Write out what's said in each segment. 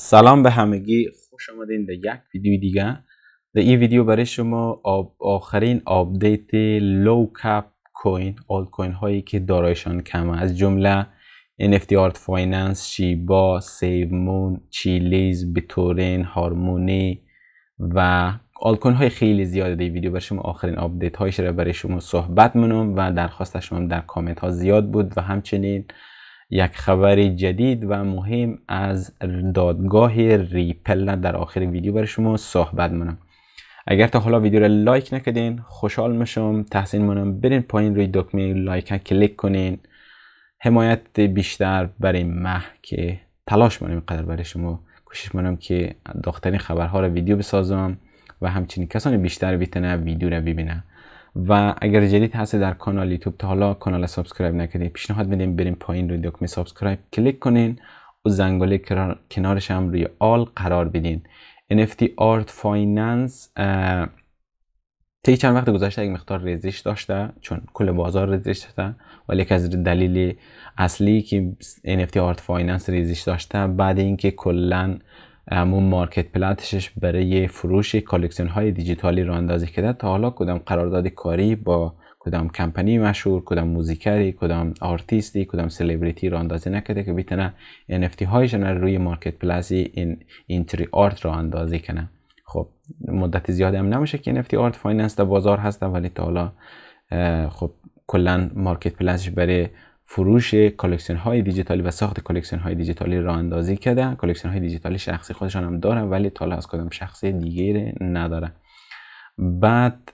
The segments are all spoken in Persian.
سلام به همگی خوش آمدین به یک ویدیو دیگه در این ویدیو برای شما آخرین آپدیت لو کپ کوین آلت کوین هایی که دارایشان کمه از جمله NFT Art Finance, شیبا, سیو مون, چیلیز, بیتورین, هارمونی و کوین های خیلی زیاده در ویدیو برای شما آخرین آپدیت هایش را برای شما صحبت منم و درخواست شما در کامنت ها زیاد بود و همچنین یک خبر جدید و مهم از دادگاه ریپل در آخر ویدیو برای شما صحبت منم اگر تا حالا ویدیو را لایک نکردین خوشحال میشم تحسین منم برین پایین روی دکمه لایک کلیک کنین حمایت بیشتر برای مه که تلاش منم قدر برای شما کوشش منم که داخترین خبرها را ویدیو بسازم و همچنین کسانی بیشتر بیتنه ویدیو را ببینه و اگر جدید هست در کانال یوتیوب تا حالا کانال سابسکرایب نکردید پیشنهاد میدیم بریم پایین روی دکمه سابسکرایب کلیک کنین و زنگوله کنارش هم روی آل قرار بدین NFT Art Finance طی چند وقت گذشته یک مقدار ریزش داشته چون کل بازار ریزش داشته ولی یک از دلیل اصلی که NFT Art Finance ریزش داشته بعد اینکه کلا همون مارکت پلاتشش برای فروش کالکسیون های دیجیتالی رو اندازی کرده تا حالا کدام قرارداد کاری با کدام کمپانی مشهور کدام موزیکری کدام آرتیستی کدام سلبریتی رو اندازی نکرده که بیتنه NFT هایشان رو روی مارکت پلاسی این اینتری آرت رو اندازی کنه خب مدت زیادی هم نمیشه که NFT آرت فایننس در بازار هسته ولی تا حالا خب کلا مارکت پلاسش برای فروش کلکسیون های دیجیتالی و ساخت کلکسیون های دیجیتالی را اندازی کرده، کلکسیون های دیجیتالی شخصی خودشان هم دارن ولی تالا از کدام شخصی دیگر ندارن بعد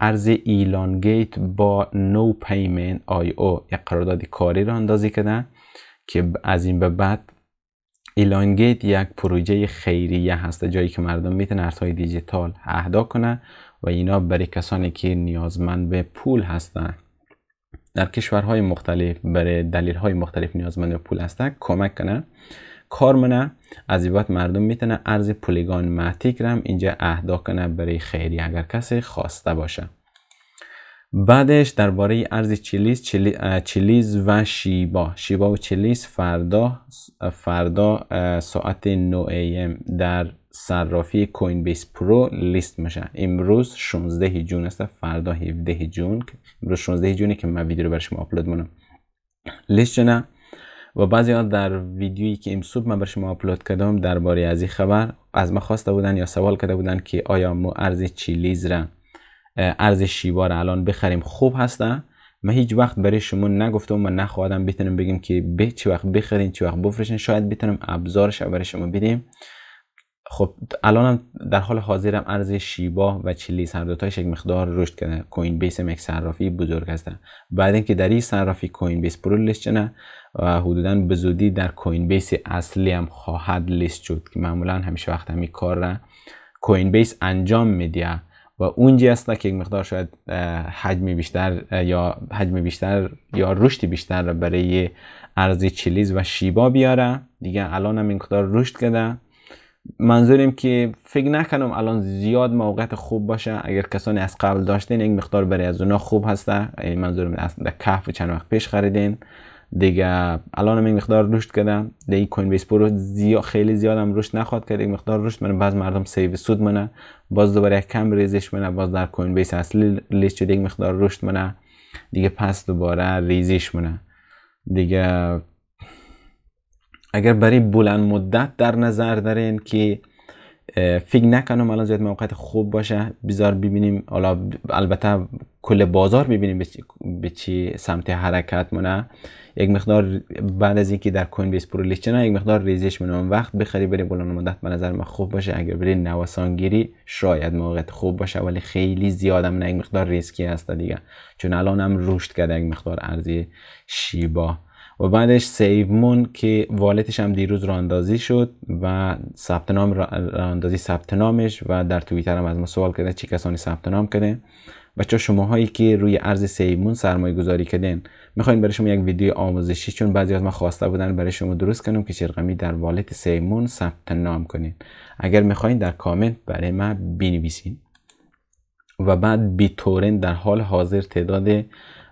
ارز ایلان گیت با نو پیمنت آی او یک قرارداد کاری را اندازی که از این به بعد ایلان گیت یک پروژه خیریه هست جایی که مردم میتونن های دیجیتال اهدا کنن و اینا برای کسانی که نیازمند به پول هستند در کشورهای مختلف برای های مختلف نیازمند پول هسته کمک کنه کار منه از مردم میتونه ارز پولیگان معتیک رم اینجا اهدا کنه برای خیری اگر کسی خواسته باشه بعدش درباره ارز چلیز, چلیز و شیبا شیبا و چلیز فردا فردا ساعت 9 ایم در صرافی کوین بیس پرو لیست میشه امروز 16 جون است فردا 17 جون امروز 16 جونی که من ویدیو رو برای شما آپلود مونم لیست نه و بعضی ها در ویدیویی که امسوب من برای شما آپلود کردم درباره از این خبر از من خواسته بودن یا سوال کرده بودن که آیا مو ارز چیلیز را ارز شیبا رو الان بخریم خوب هستن من هیچ وقت برای شما نگفتم و نخواهدم بتونم بگیم که به چه وقت بخرین چه وقت بفروشین شاید بتونم ابزارش برای شما بدیم خب الان هم در حال حاضرم ارز شیبا و چلی هر تاش یک مقدار رشد کرده کوین بیس هم یک صرافی بزرگ هستن بعد اینکه در این صرافی کوین بیس پرول لیست نه حدودا به زودی در کوین بیس اصلی هم خواهد لیست شد که معمولا همیشه وقت همین کار را کوین بیس انجام میده و اونجی هست که یک مقدار شاید حجمی بیشتر یا حجم بیشتر یا رشد بیشتر را برای ارز چلیز و شیبا بیاره دیگه الان هم این مقدار رشد کرده منظوریم که فکر نکنم الان زیاد موقعیت خوب باشه اگر کسانی از قبل داشتین یک مقدار برای از اونا خوب هسته یعنی منظورم از کف چند وقت پیش خریدین دیگه الان این مقدار رشد کردم دیگه کوین بیس پرو زیاد خیلی زیادم رشد نخواد کرد یک مقدار رشد من بعض مردم سیو سود منه باز دوباره یک کم ریزش منه باز در کوین بیس اصلی لیست شده یک مقدار رشد منه دیگه پس دوباره ریزش منه دیگه اگر برای بلند مدت در نظر دارین که فکر نکنم الان زیاد موقعیت خوب باشه بیزار ببینیم حالا البته کل بازار ببینیم به چی سمت حرکت مونه یک مقدار بعد از اینکه در کوین بیس پرو یک مقدار ریزش مونه وقت بخری بریم بلند مدت به نظر من خوب باشه اگر بری نوسانگیری شاید موقعیت خوب باشه ولی خیلی زیادم نه یک مقدار ریسکی هست دیگه چون الان هم رشد کرده یک مقدار ارزی شیبا و بعدش سیومون که والتش هم دیروز راندازی شد و ثبت نام راندازی ثبت نامش و در توییتر هم از ما سوال کرده چه کسانی ثبت نام کرده بچه شماهایی که روی ارز سیمون سرمایه گذاری کردن میخواین برای شما یک ویدیو آموزشی چون بعضی از ما خواسته بودن برای شما درست کنم که چرقمی در والت سیمون ثبت نام کنین اگر میخواین در کامنت برای ما بنویسین و بعد بیتورن در حال حاضر تعداد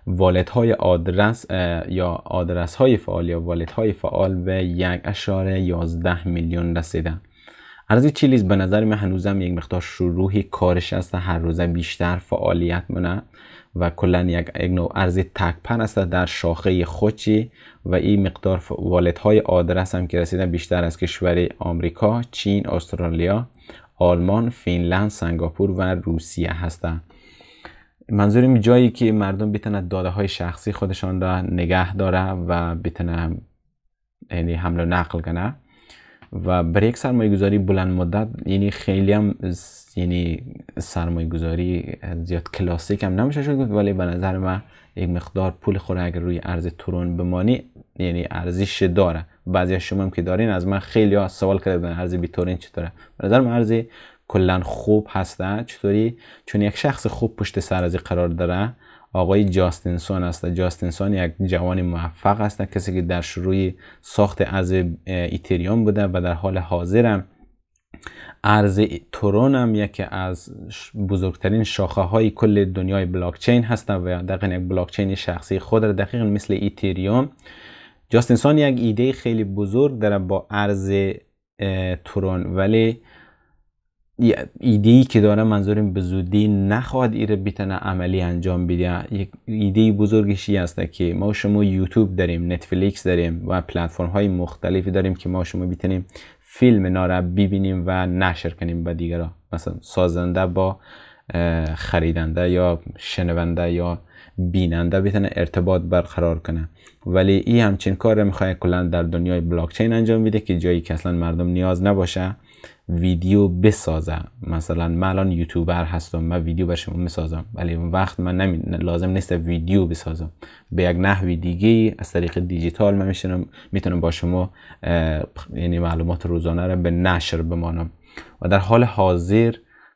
والت های آدرس یا آدرس های فعال یا والت های فعال به یک اشاره یازده میلیون رسیده ارزی چیلیز به نظر من هنوزم یک مقدار شروعی کارش است هر روزه بیشتر فعالیت منه و کلا یک یک نوع ارز تکپر است در شاخه خودی و این مقدار والت های آدرس هم که رسیده بیشتر از کشور آمریکا، چین، استرالیا، آلمان، فینلند، سنگاپور و روسیه هستند. منظورم جایی که مردم بیتنه داده های شخصی خودشان را نگه داره و بیتنه یعنی حمل و نقل کنه و برای یک سرمایه گذاری بلند مدت یعنی خیلی هم یعنی سرمایه گذاری زیاد کلاسیک هم نمیشه شد ولی به نظر من یک مقدار پول خوره اگر روی ارز ترون بمانی یعنی ارزش داره بعضی از شما هم که دارین از من خیلی ها سوال کرده بودن ارز بیتورین چطوره به نظر من ارز کلا خوب هسته چطوری چون یک شخص خوب پشت سر از قرار داره آقای جاستینسون است جاستینسون یک جوان موفق است کسی که در شروع ساخت از ایتریوم بوده و در حال حاضر ارز ترون هم یکی از بزرگترین شاخه های کل دنیای بلاکچین هستن و دقیقا یک بلاکچین شخصی خود را دقیقا مثل ایتریوم جاستینسون یک ایده خیلی بزرگ داره با ارز ترون ولی ایده ای که داره منظورم به زودی نخواد ایره بیتنه عملی انجام بیده یک ایده بزرگشی هست که ما شما یوتیوب داریم نتفلیکس داریم و پلتفرم های مختلفی داریم که ما شما بیتنیم فیلم ناره ببینیم و نشر کنیم به دیگران مثلا سازنده با خریدنده یا شنونده یا بیننده بتونه ارتباط برقرار کنه ولی این همچین کار میخواه کلا در دنیای بلاکچین انجام بده که جایی که اصلا مردم نیاز نباشه ویدیو بسازم مثلا من الان یوتیوبر هستم من ویدیو برای شما میسازم ولی اون وقت من نمی... لازم نیست ویدیو بسازم به یک نحوی دیگه از طریق دیجیتال من میتونم با شما یعنی معلومات روزانه را به نشر بمانم و در حال حاضر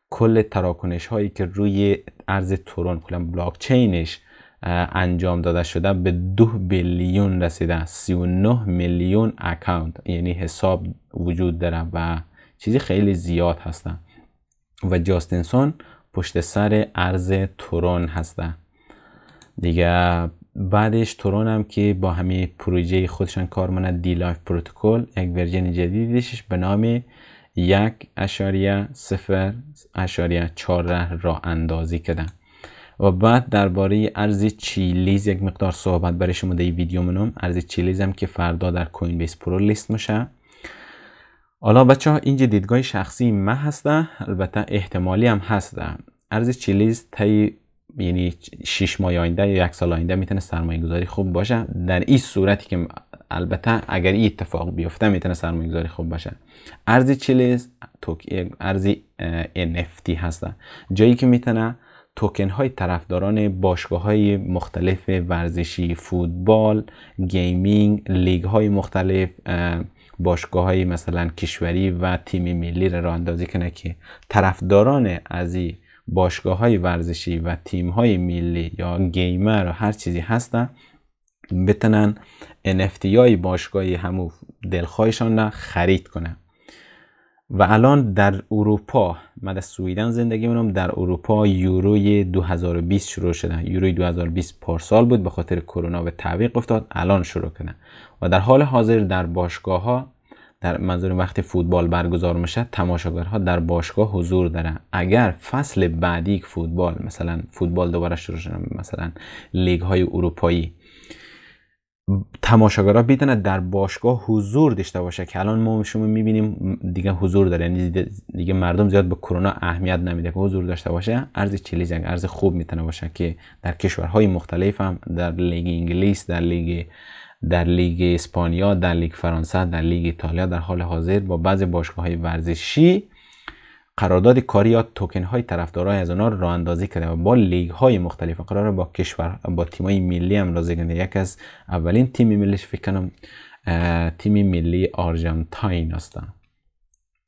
کل تراکنش هایی که روی ارز تورون کلا بلاک چینش انجام داده شده به دو بیلیون رسیده 39 میلیون اکاونت یعنی حساب وجود داره و چیزی خیلی زیاد هسته و جاستینسون پشت سر ارز تورون هسته دیگه بعدش تورون هم که با همه پروژه خودشان کار ماند دی لایف پروتکل یک ورژن جدیدش به نام یک اشاریه صفر اشاریه را اندازی کده و بعد درباره ارز چیلیز یک مقدار صحبت برای شما در ویدیو منم ارز چیلیز هم که فردا در کوین بیس پرو لیست میشه حالا بچه ها اینجا دیدگاه شخصی من هستم البته احتمالی هم هستم ارز چیلیز تا یعنی 6 ماه آینده یا یک سال آینده میتونه سرمایه گذاری خوب باشه در این صورتی که البته اگر این اتفاق بیفته میتونه سرمایه گذاری خوب باشه ارزی چیلیز توک... ارزی NFT هستن جایی که میتونه توکن های طرفداران باشگاه های مختلف ورزشی فوتبال گیمینگ لیگ های مختلف باشگاه های مثلا کشوری و تیمی ملی را راه اندازی کنه که طرفداران از این باشگاه های ورزشی و تیم های ملی یا گیمر و هر چیزی هستن بتنن NFT های باشگاهی همو دلخواهشان را خرید کنه و الان در اروپا من در سویدن زندگی میکنم در اروپا یوروی 2020 شروع شدن یوروی 2020 پارسال بود به خاطر کرونا به تعویق افتاد الان شروع کنه و در حال حاضر در باشگاه ها در منظور وقتی فوتبال برگزار میشه تماشاگرها در باشگاه حضور دارن اگر فصل بعدی فوتبال مثلا فوتبال دوباره شروع شدن مثلا لیگ های اروپایی تماشاگرها بیتونه در باشگاه حضور داشته باشه که الان ما شما میبینیم دیگه حضور داره یعنی دیگه مردم زیاد به کرونا اهمیت نمیده که حضور داشته باشه ارز چلی جنگ ارز خوب میتونه باشه که در کشورهای مختلف هم در لیگ انگلیس در لیگ در لیگ اسپانیا در لیگ فرانسه در لیگ ایتالیا در حال حاضر با بعضی باشگاه های ورزشی قرارداد کاری یا توکن های طرفدارای از اونها راه اندازی کرده و با لیگ های مختلف قرار با کشور با های ملی هم رازی کنه یک از اولین تیم ملیش فکر کنم تیم ملی آرژانتاین هستن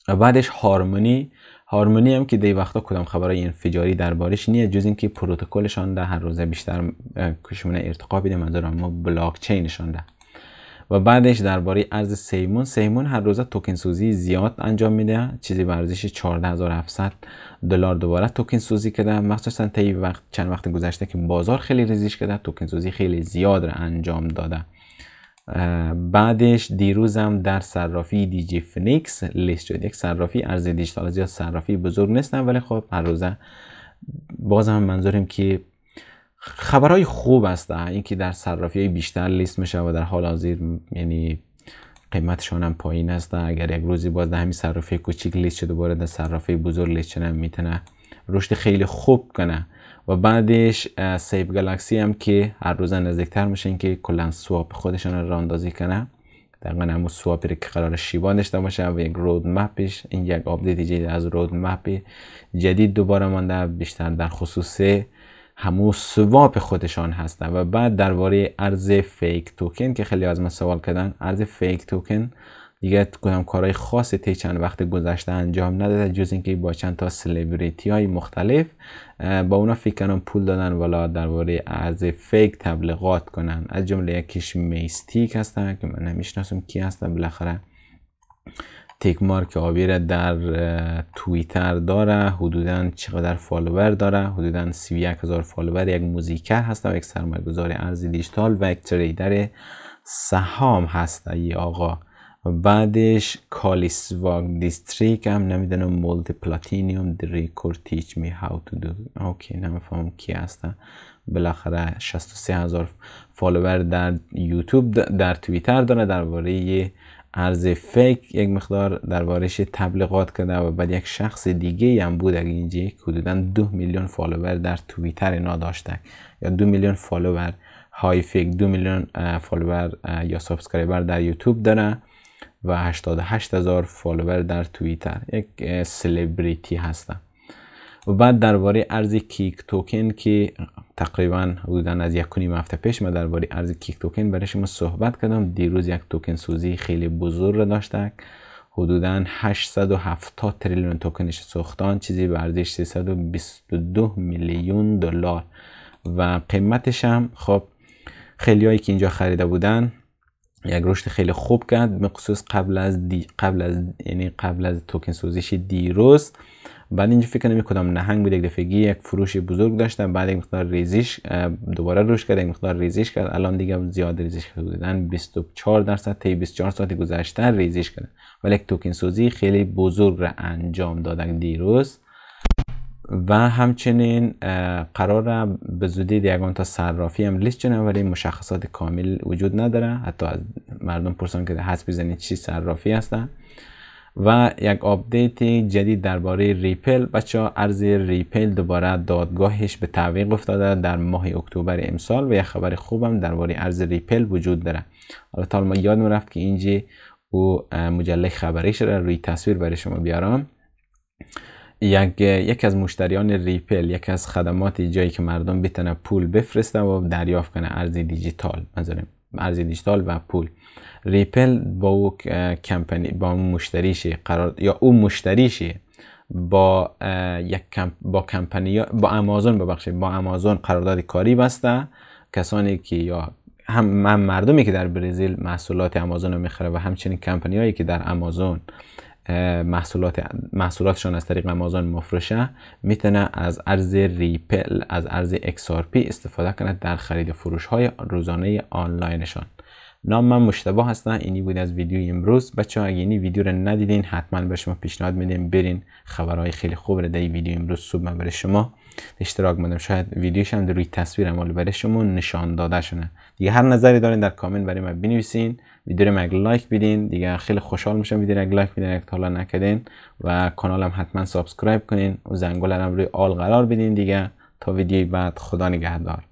و بعدش هارمونی هارمونی هم که دی وقتا کدام خبرای انفجاری دربارش نیه جز اینکه پروتکلشان ده هر روزه بیشتر کشمونه ارتقا بیده منظورم ما بلاک ده و بعدش درباره ارز سیمون سیمون هر روزه توکن سوزی زیاد انجام میده چیزی به ارزش 14700 دلار دوباره توکن سوزی کرده مخصوصا طی وقت چند وقت گذشته که بازار خیلی ریزش کرده توکن سوزی خیلی زیاد را انجام داده بعدش دیروزم در صرافی دیجی فنیکس لیست شد یک صرافی ارز دیجیتال زیاد صرافی بزرگ نیستن ولی خب هر روزه باز هم که خبرای خوب هستن اینکه در صرافی بیشتر لیست میشه و در حال حاضر یعنی قیمتشان هم پایین است اگر یک روزی باز در همین صرافی کوچیک لیست شده دوباره در صرافی بزرگ لیست شدن میتونه رشد خیلی خوب کنه و بعدش سیب گالاکسی هم که هر روز نزدیکتر میشه که کلا سواب خودشان را اندازی کنه در دقیقا همون سواپی که قرار شیبان داشته باشه و یک رود مپش این یک آپدیت جدید از رود مپ جدید دوباره مانده بیشتر در خصوص همو سواپ خودشان هستن و بعد درباره ارز فیک توکن که خیلی از من سوال کردن ارز فیک توکن دیگه کدام کارهای خاصی تی چند وقت گذشته انجام نداده جز اینکه با چند تا سلبریتی های مختلف با اونا فکر پول دادن والا درباره ارز فیک تبلیغات کنن از جمله یکیش میستیک هستن که من نمیشناسم کی هستن بالاخره تک مارک را در توییتر داره حدودا چقدر فالوور داره حدودا 31000 فالوور یک موزیکر هست و یک سرمایه ارز دیجیتال و یک تریدر سهام هست ای آقا بعدش کالیس واگ دیستریک هم نمیدونم مولت پلاتینیوم ریکورد تیچ می هاو تو دو اوکی نمیفهم کی هستن بالاخره 63000 فالوور در یوتیوب در توییتر داره درباره ارز فیک یک مقدار بارش تبلیغات کرده و بعد یک شخص دیگه هم بود اگه اینجا حدودا دو میلیون فالوور در توییتر اینا داشته یا دو میلیون فالوور های فیک دو میلیون فالوور یا سابسکرایبر در یوتیوب داره و 88 هزار فالوور در توییتر یک سلبریتی هستم و بعد درباره ارز کیک توکن که تقریبا حدودا از یک و هفته پیش در درباره ارز کیک توکن برای شما صحبت کردم دیروز یک توکن سوزی خیلی بزرگ را حدودا 870 تریلیون توکنش سوختان چیزی به ارزش 322 میلیون دلار و قیمتش هم خب خیلیایی که اینجا خریده بودن یک رشد خیلی خوب کرد مخصوص قبل از دی... قبل از یعنی قبل از توکن سوزیش دیروز بعد اینجا فکر نمی کدام نهنگ بود یک یک فروش بزرگ داشتن بعد یک مقدار ریزیش دوباره روش کرد یک مقدار ریزیش کرد الان دیگه زیاد ریزش کردن 24 درصد تا 24 ساعت گذشته ریزیش کردن ولی یک توکن سوزی خیلی بزرگ را انجام دادن دیروز و همچنین قرار به زودی دیگان تا صرافی هم لیست چنن ولی مشخصات کامل وجود نداره حتی از مردم پرسان که حس بزنید چی صرافی هستن و یک آپدیت جدید درباره ریپل بچه ارز ریپل دوباره دادگاهش به تعویق افتاده در ماه اکتبر امسال و یک خبر خوبم درباره ارز ریپل وجود داره حالا ما یادم رفت که اینجی او مجله خبریش را روی تصویر برای شما بیارم یک یک از مشتریان ریپل یک از خدمات جایی که مردم بتونه پول بفرسته و دریافت کنه ارز دیجیتال منظورم ارز دیجیتال و پول ریپل با او کمپانی با مشتریش قرار یا او مشتریش با یک با کمپانی با آمازون ببخشید با آمازون قرارداد کاری بسته کسانی که یا هم من مردمی که در برزیل محصولات آمازون رو میخره و همچنین کمپانی هایی که در آمازون محصولات محصولاتشان از طریق آمازون مفروشه میتونه از ارز ریپل از ارز XRP استفاده کنه در خرید فروش های روزانه آنلاینشان نام من مشتبه هستم اینی بود از ویدیو امروز بچه ها اگه اینی ویدیو رو ندیدین حتما به شما پیشنهاد میدیم برین خبرهای خیلی خوب رو در ویدیو امروز صبح من برای شما اشتراک میدم شاید ویدیوش هم در روی تصویر مال برای شما نشان داده شونه دیگه هر نظری دارین در کامنت برای من بنویسین ویدیو رو لایک بدین دیگه خیلی خوشحال میشم ویدیو رو لایک بدین تا حالا نکردین و کانالم حتما سابسکرایب کنین و زنگوله رو روی آل قرار بدین دیگه تا ویدیوی بعد خدا نگهدار